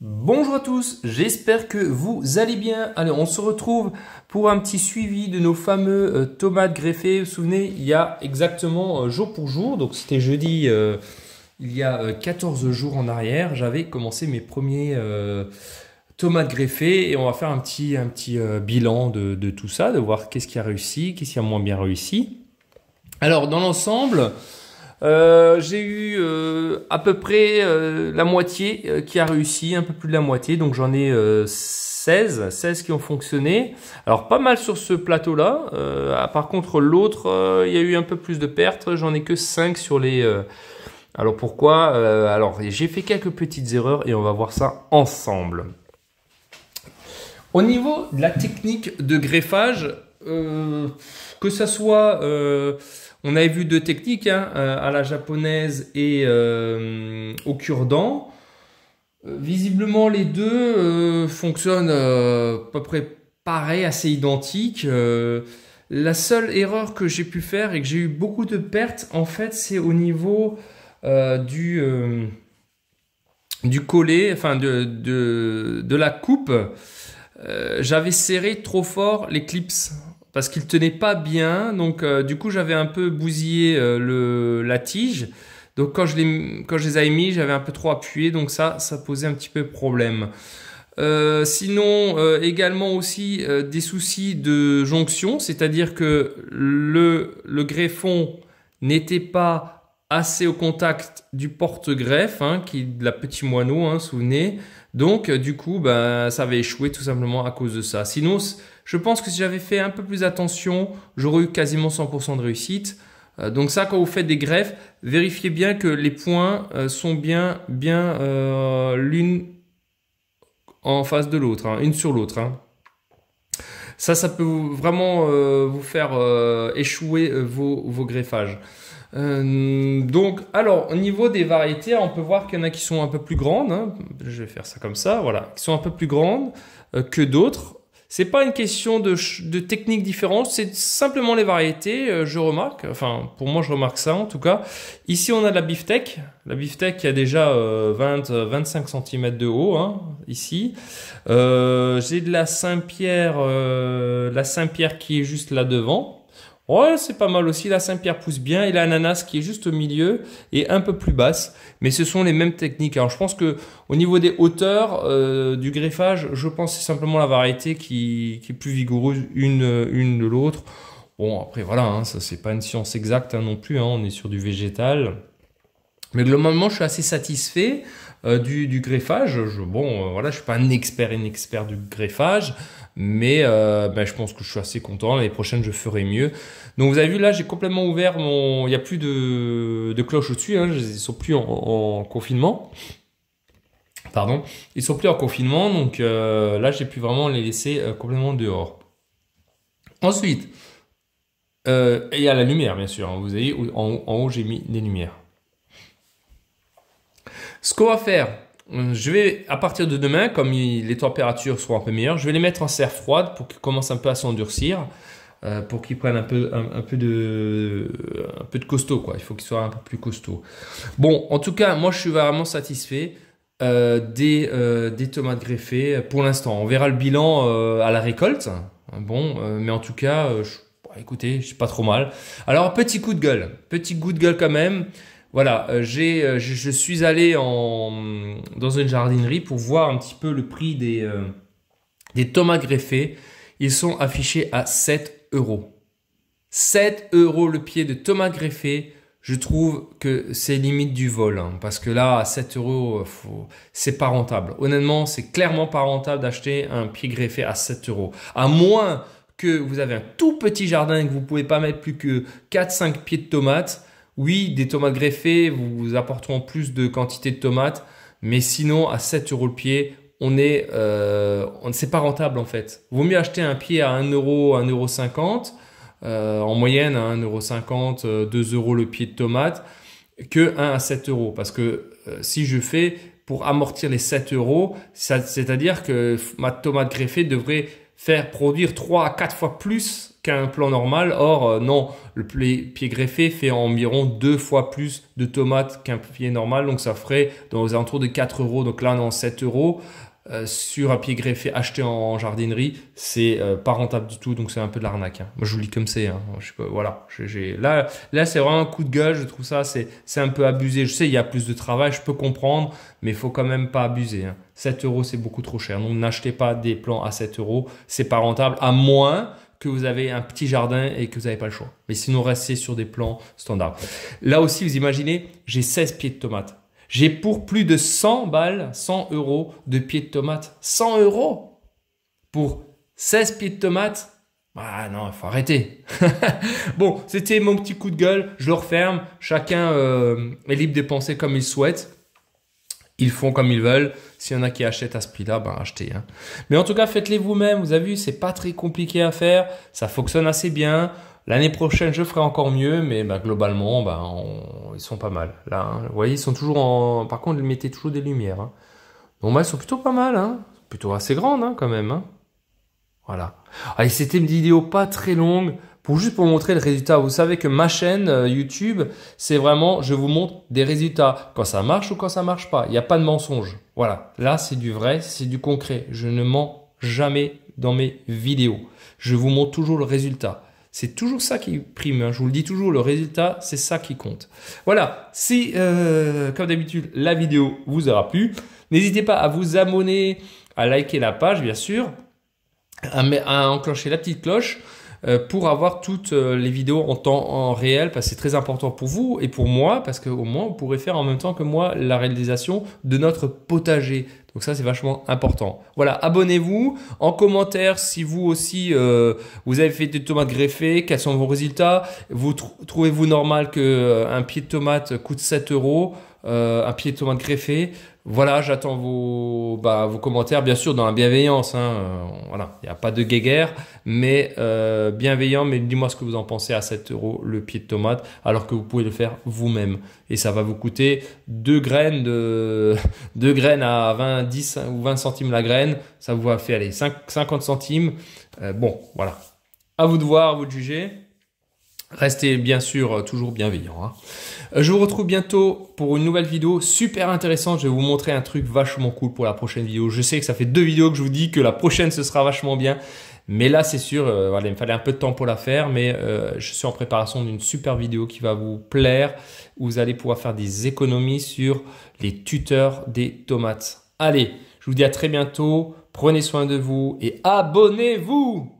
Bonjour à tous, j'espère que vous allez bien. Alors on se retrouve pour un petit suivi de nos fameux euh, tomates greffées. Vous vous souvenez, il y a exactement euh, jour pour jour, donc c'était jeudi, euh, il y a 14 jours en arrière, j'avais commencé mes premiers tomates greffées et on va faire un petit, un petit bilan de, de, tout ça, de voir qu'est-ce qui a réussi, qu'est-ce qui a moins bien réussi. Alors, dans l'ensemble, euh, j'ai eu euh, à peu près euh, la moitié qui a réussi, un peu plus de la moitié, donc j'en ai 16, 16 qui ont fonctionné. Alors pas mal sur ce plateau-là. Ah, par contre l'autre, il y a eu un peu plus de pertes, j'en ai que 5 sur les... alors pourquoi Alors j'ai fait quelques petites erreurs et on va voir ça ensemble. Au niveau de la technique de greffage, euh, que ça soit, euh, on avait vu deux techniques hein, euh, à la japonaise et au cure-dent. Visiblement, les deux fonctionnent à peu près pareil, assez identiques. la seule erreur que j'ai pu faire et que j'ai eu beaucoup de pertes, en fait, c'est au niveau du du collet, enfin de, de, la coupe, j'avais serré trop fort les clips parce qu'il tenait pas bien. Donc euh, du coup, j'avais un peu bousillé euh, le, la tige. Donc quand je, les, quand je les ai mis, j'avais un peu trop appuyé. Donc ça, ça posait un petit peu problème. Euh, sinon, également aussi des soucis de jonction, c'est-à-dire que le, le greffon n'était pas assez au contact du porte-greffe, hein, qui de la petite moineau, hein, souvenez. Donc, du coup, ben, ça avait échoué tout simplement à cause de ça. Sinon, je pense que si j'avais fait un peu plus attention, j'aurais eu quasiment 100% de réussite. Euh, donc ça, quand vous faites des greffes, vérifiez bien que les points euh, sont bien, bien euh, l'une en face de l'autre, hein, une sur l'autre. Hein. Ça, ça peut vraiment vous faire échouer vos, greffages. donc, alors, au niveau des variétés, on peut voir qu'il y en a qui sont un peu plus grandes. Hein. Je vais faire ça comme ça, voilà. Qui sont un peu plus grandes que d'autres. C'est pas une question de, de différente, c'est simplement les variétés, euh, je remarque. Enfin, pour moi, je remarque ça en tout cas. Ici, on a de la biftec. La beefsteak qui a déjà 20, 25 cm de haut, hein, ici. Euh, j'ai de la Saint-Pierre, euh, la Saint-Pierre qui est juste là devant. Ouais, c'est pas mal aussi. La Saint-Pierre pousse bien et l'ananas qui est juste au milieu est un peu plus basse. Mais ce sont les mêmes techniques. Alors je pense que au niveau des hauteurs euh, du greffage, je pense c'est simplement la variété qui, qui, est plus vigoureuse une, une de l'autre. Bon après voilà, hein, ça c'est pas une science exacte hein, non plus. Hein. on est sur du végétal. Mais globalement, je suis assez satisfait euh, du, greffage. Je, bon, euh, voilà, je suis pas un expert, un expert du greffage, mais euh, ben, je pense que je suis assez content. L'année prochaine, je ferai mieux. Donc, vous avez vu, là, j'ai complètement ouvert mon. Il n'y a plus de, cloche cloches au-dessus. Hein. Ils sont plus en, confinement. Pardon. Ils sont plus en confinement, donc là, j'ai pu vraiment les laisser complètement dehors. Ensuite, il y a la lumière, bien sûr. Hein. Vous avez en, en haut, j'ai mis des lumières. Ce qu'on va faire, euh, je vais, à partir de demain, comme les températures seront un peu meilleures, je vais les mettre en serre froide pour qu'ils commencent un peu à s'endurcir, euh, pour qu'ils prennent un peu, de, un peu de costaud. Quoi. Il faut qu'ils soient un peu plus costauds. Bon, en tout cas, moi, je suis vraiment satisfait. Euh, des, tomates greffées pour l'instant. On verra le bilan à la récolte. Hein. Bon, mais en tout cas, bah, écoutez, je suis pas trop mal. Alors, petit coup de gueule. Petit coup de gueule quand même voilà, euh, euh, je, suis allé en, dans une jardinerie pour voir un petit peu le prix des, euh, des tomates greffées. Ils sont affichés à 7 euros. 7 euros le pied de tomates greffées. Je trouve que c'est limite du vol, hein, parce que là, à 7 euros, c'est pas rentable. Honnêtement, c'est clairement pas rentable d'acheter un pied greffé à 7 euros. À moins que vous avez un tout petit jardin et que vous ne pouvez pas mettre plus que 4-5 pieds de tomates, oui, des tomates greffées vous apporteront plus de quantité de tomates, mais sinon à 7 euros le pied, on est, euh, pas rentable en fait. Vaut mieux acheter un pied à 1 euro, 1 euro 50, euh, en moyenne à hein, 1 euro 50, 2 euh, euros le pied de tomate, que 1 à 7 euros. Parce que euh, si je fais pour amortir les 7 euros, c'est-à-dire que ma tomate greffée devrait faire produire 3 à 4 fois plus un plan normal. Or, euh, non, le pied greffé fait environ deux fois plus de tomates qu'un pied normal. Donc, ça ferait dans les alentours de 4 euros. Donc là, dans 7 euros. Euh, sur un pied greffé acheté en jardinerie, c'est euh, pas rentable du tout, donc c'est un peu de l'arnaque. Hein. Moi, je vous lis comme c'est. Hein. Je peux, voilà. là, là, c'est vraiment un coup de gueule. Je trouve ça, c'est, un peu abusé. Je sais, il y a plus de travail, je peux comprendre, mais il faut quand même pas abuser. 7 hein. euros, c'est beaucoup trop cher. Donc, n'achetez pas des plans à 7 euros. C'est pas rentable, à moins que vous avez un petit jardin et que vous n'avez pas le choix. Mais sinon, restez sur des plans standards. Là aussi, vous imaginez, j'ai 16 pieds de tomates. J'ai pour plus de 100 balles, 100 euros de pieds de tomates. 100 euros pour 16 pieds de tomates. Ah non, il faut arrêter. bon, c'était mon petit coup de gueule. Je le referme. Chacun euh, est libre de penser comme il souhaite. Ils font comme ils veulent. S'il y en a qui achètent à ce prix-là, ben achetez. Hein. Mais en tout cas, faites-les vous-même. Vous avez vu, c'est pas très compliqué à faire. Ça fonctionne assez bien. L'année prochaine, je ferai encore mieux, mais ben, globalement, bah, ils sont pas mal. Là, hein. vous voyez, ils sont toujours en. Par contre, ils mettaient toujours des lumières. Hein. Donc, ben, ils sont plutôt pas mal, hein. plutôt assez grandes quand même. Voilà. Allez, ah, c'était une vidéo pas très longue juste pour montrer le résultat. Vous savez que ma chaîne euh, YouTube, c'est vraiment, je vous montre des résultats quand ça marche ou quand ça marche pas. Il n'y a pas de mensonge. Voilà. Là, c'est du vrai, c'est du concret. Je ne mens jamais dans mes vidéos. Je vous montre toujours le résultat. C'est toujours ça qui prime. Hein. Je vous le dis toujours, le résultat, c'est ça qui compte. Voilà. Si, euh, comme d'habitude, la vidéo vous aura plu, n'hésitez pas à vous abonner, à liker la page, bien sûr, à enclencher la petite cloche. Euh, pour avoir toutes euh, les vidéos en temps en réel parce que c'est très important pour vous et pour moi parce qu'au moins vous pourrez faire en même temps que moi la réalisation de notre potager. Donc ça c'est vachement important. Voilà, abonnez-vous. En commentaire si vous aussi euh, vous avez fait des tomates greffées, quels sont vos résultats. Vous trouvez-vous normal que un pied de tomate coûte 7 euros, un pied de tomate greffé voilà, j'attends vos, bah, vos commentaires, bien sûr, dans la bienveillance. Hein, euh, voilà, il n'y a pas de guéguerre, mais euh, bienveillant. Mais dis-moi ce que vous en pensez à 7 euros le pied de tomate, alors que vous pouvez le faire vous-même. Et ça va vous coûter deux graines de deux graines à 20, 10 ou 20 centimes la graine. Ça vous va faire aller 50 centimes. Euh, bon, voilà. À vous de voir, à vous de juger. Restez bien sûr euh, toujours bienveillants. Hein. Euh, je vous retrouve bientôt pour une nouvelle vidéo super intéressante. Je vais vous montrer un truc vachement cool pour la prochaine vidéo. Je sais que ça fait deux vidéos que je vous dis que la prochaine ce sera vachement bien. Mais là, c'est sûr, euh, il me fallait un peu de temps pour la faire, mais je suis en préparation d'une super vidéo qui va vous plaire. vous allez pouvoir faire des économies sur les tuteurs des tomates. Allez, je vous dis à très bientôt. Prenez soin de vous et abonnez-vous